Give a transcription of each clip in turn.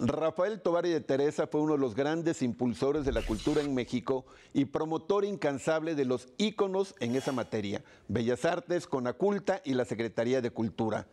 Rafael Tovar y de Teresa fue uno de los grandes impulsores de la cultura en México y promotor incansable de los íconos en esa materia, Bellas Artes, Conaculta y la Secretaría de Cultura.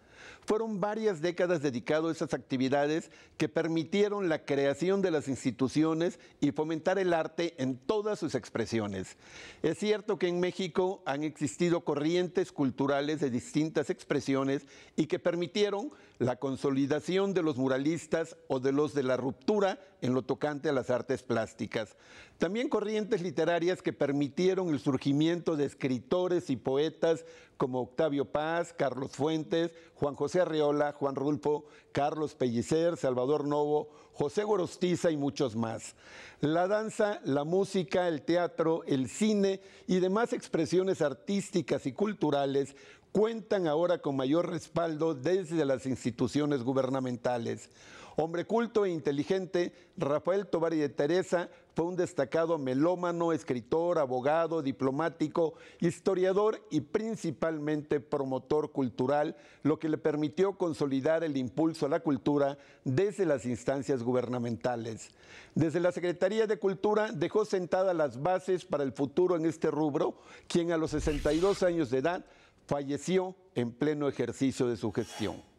Fueron varias décadas dedicado a esas actividades que permitieron la creación de las instituciones y fomentar el arte en todas sus expresiones. Es cierto que en México han existido corrientes culturales de distintas expresiones y que permitieron la consolidación de los muralistas o de los de la ruptura en lo tocante a las artes plásticas. También corrientes literarias que permitieron el surgimiento de escritores y poetas como Octavio Paz, Carlos Fuentes, Juan José Arriola, Juan Rulpo, Carlos Pellicer, Salvador Novo, José Gorostiza y muchos más. La danza, la música, el teatro, el cine y demás expresiones artísticas y culturales cuentan ahora con mayor respaldo desde las instituciones gubernamentales. Hombre culto e inteligente, Rafael Tobar y de Teresa fue un destacado melómano, escritor, abogado, diplomático, historiador y principalmente promotor cultural, lo que le permitió consolidar el impulso a la cultura desde las instancias gubernamentales. Desde la Secretaría de Cultura dejó sentadas las bases para el futuro en este rubro, quien a los 62 años de edad falleció en pleno ejercicio de su gestión.